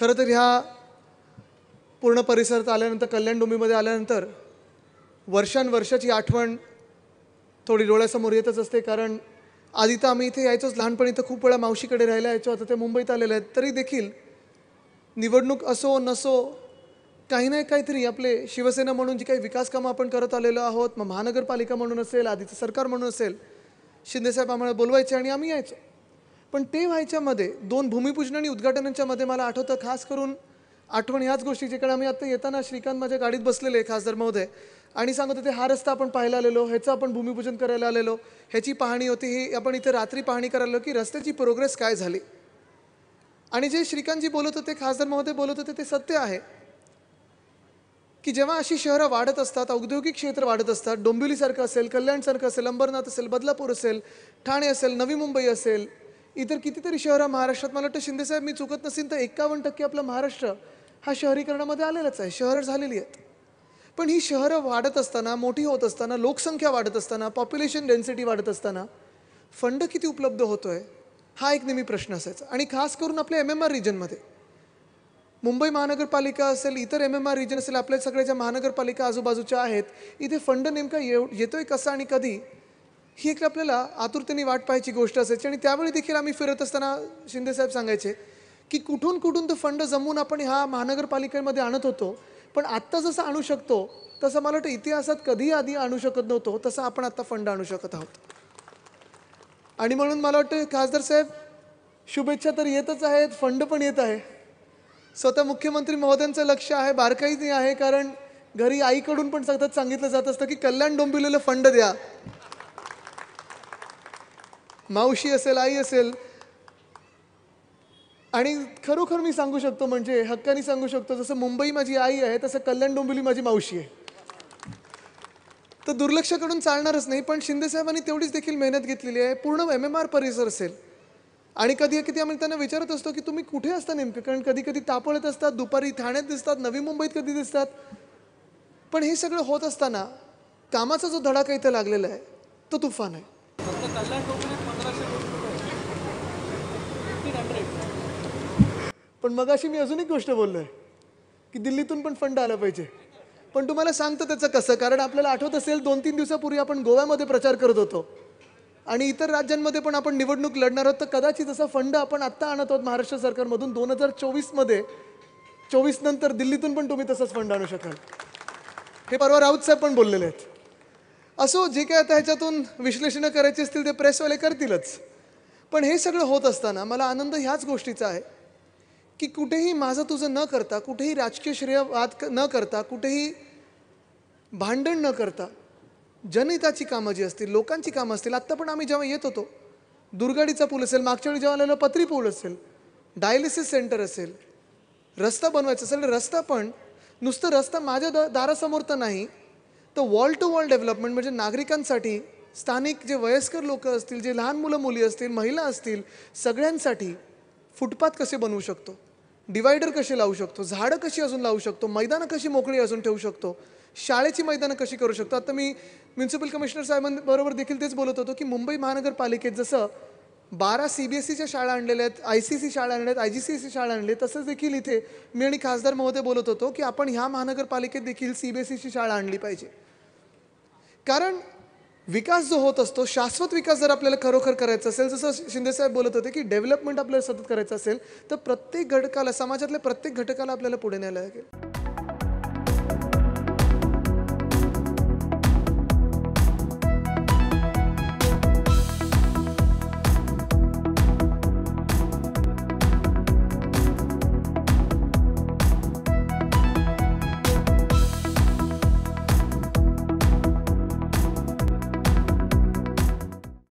खरं तर ह्या पूर्ण परिसरात आल्यानंतर कल्याण डोंबीमध्ये आल्यानंतर वर्षानुवर्षाची आठवण थोडी डोळ्यासमोर येतच असते कारण आधी तर आम्ही इथे यायचोच लहानपणी तर खूप वेळा मावशीकडे राहिला यायचो आता ते मुंबईत आलेले आहेत तरी देखील निवडणूक असो नसो काही नाही काहीतरी आपले शिवसेना म्हणून जी काही विकास कामं आपण करत आलेलो आहोत मग महानगरपालिका म्हणून असेल आधीचं सरकार म्हणून असेल शिंदेसाहेब आम्हाला बोलवायचे आणि आम्ही यायचो पण ते व्हायच्यामध्ये दोन भूमिपूजन आणि उद्घाटनांच्या मध्ये मला आठवतं खास करून आठवण ह्याच गोष्टी कारण आम्ही आता येताना श्रीकांत माझ्या गाडीत बसलेले खासदार महोदय आणि सांगत होते हा रस्ता आपण पाहायला आलेलो ह्याचं आपण भूमिपूजन करायला आलेलो ह्याची पाहणी होती ही आपण इथे रात्री पाहणी करायला की रस्त्याची प्रोग्रेस काय झाली आणि जे श्रीकांतजी बोलत होते खासदार महोदय बोलत होते ते सत्य आहे की जेव्हा अशी शहरं वाढत असतात औद्योगिक क्षेत्र वाढत असतात डोंबिवलीसारखं असेल कल्याणसारखं असेल अंबरनाथ असेल बदलापूर असेल ठाणे असेल नवी मुंबई असेल इतर कितीतरी शहरं महाराष्ट्रात मला वाटतं शिंदेसाहेब मी चुकत नसेल तर एक्कावन्न टक्के आपलं महाराष्ट्र हा शहरीकरणामध्ये आलेलाच आहे शहरं झालेली आहेत पण ही शहरं वाढत असताना मोठी होत असताना लोकसंख्या वाढत असताना पॉप्युलेशन डेन्सिटी वाढत असताना फंड किती उपलब्ध होतो आहे हा एक नेहमी प्रश्न असायचा आणि खास करून आपल्या एम एम आर रिजनमध्ये मुंबई महानगरपालिका असेल इतर एम एम आर रिजन असेल आपल्या सगळ्या ज्या महानगरपालिका आजूबाजूच्या आहेत इथे फंड नेमका येऊ येतोय कसा आणि कधी ही एक आपल्याला आतुरतेने वाट पाहायची गोष्ट असायची आणि त्यावेळी देखील आम्ही फिरत असताना शिंदेसाहेब सांगायचे की कुठून कुठून तो फंड जमवून आपण हा महानगरपालिकेमध्ये आणत होतो पण आत्ता जसं आणू शकतो तसं मला वाटतं इतिहासात कधी आधी आणू शकत नव्हतो तसं आपण आत्ता फंड आणू शकत आहोत आणि म्हणून मला वाटतं खासदार साहेब शुभेच्छा तर येतच आहेत फंड पण येत आहे स्वतः मुख्यमंत्री महोदयांचं लक्ष आहे बारकाईने आहे कारण घरी आईकडून पण सतत सांगितलं जात असतं की कल्याण डोंबिवलेलं फंड द्या मावशी असेल आई असेल आणि खरोखर मी सांगू शकतो म्हणजे हक्कानी सांगू शकतो जसं मुंबई माझी आई आहे तसं कल्याण डोंबिवली माझी मावशी आहे तर दुर्लक्ष करून चालणारच नाही पण शिंदेसाहेबांनी तेवढीच देखील मेहनत घेतलेली आहे पूर्ण एम एम आर परिसर असेल आणि कधी कधी आम्ही त्यांना विचारत असतो की तुम्ही कुठे असता नेमकं कारण कधी कधी तापळत असतात दुपारी ठाण्यात दिसतात नवी मुंबईत कधी दिसतात पण हे सगळं होत असताना कामाचा जो धडाका इथं लागलेला आहे तो तुफान आहे पण मग अशी मी अजून एक गोष्ट बोललो आहे की दिल्लीतून पण फंड आला पाहिजे पण तुम्हाला सांगतो त्याचं कसं कारण आपल्याला आठवत असेल दोन तीन दिवसापूर्वी आपण गोव्यामध्ये प्रचार करत होतो आणि इतर राज्यांमध्ये पण आपण निवडणूक लढणार आहोत तर कदाचित असा फंड आपण आत्ता आणत आहोत महाराष्ट्र सरकारमधून दोन हजार चोवीसमध्ये चोवीस नंतर दिल्लीतून पण तुम्ही तसंच फंड आणू शकाल हे परवा राऊत साहेब पण बोललेले आहेत असो जे काय आता ह्याच्यातून विश्लेषणं करायची असतील ते प्रेसवाले करतीलच पण हे सगळं होत असताना मला आनंद ह्याच गोष्टीचा आहे की कुठेही माझं तुझं न करता कुठेही राजकीय श्रेय वाद न करता कुठेही भांडण न करता जनहिताची कामं जी असतील लोकांची कामं असतील आत्ता पण आम्ही जेव्हा येत होतो दुर्गाडीचा पूल असेल मागच्या वेळी जेव्हा आलेला पत्री पूल असेल डायलिसिस सेंटर असेल रस्ता बनवायचा असेल रस्ता पण नुसतं रस्ता माझ्या द दारासमोर तर नाही तर वॉल टू वॉल डेव्हलपमेंट म्हणजे नागरिकांसाठी स्थानिक जे वयस्कर लोक असतील जे लहान मुलं मुली असतील महिला असतील सगळ्यांसाठी फुटपाथ कसे बनवू शकतो डिवायडर कसे लावू शकतो झाडं कशी अजून लावू शकतो मैदानं कशी मोकळी अजून ठेवू शकतो शाळेची मैदानं कशी करू शकतो आता मी म्युन्सिपल कमिशनर साहेबांबरोबर देखील तेच बोलत होतो की मुंबई महानगरपालिकेत जसं बारा सी बी एस सीच्या e शाळा आणलेल्या आहेत आय सी सी शाळा आणल्या आहेत आय जी सी शाळा आणली तसंच देखील इथे मी आणि खासदार महोदय बोलत होतो की आपण ह्या महानगरपालिकेत देखील सी बी एस सीची शाळा आणली पाहिजे कारण विकास जो होत असतो शाश्वत विकास जर आपल्याला खरोखर करायचा असेल जसं शिंदेसाहेब बोलत होते की डेव्हलपमेंट आपल्याला सतत करायचं असेल तर प्रत्येक घटकाला समाजातल्या प्रत्येक घटकाला आपल्याला पुढे न्यायला लागेल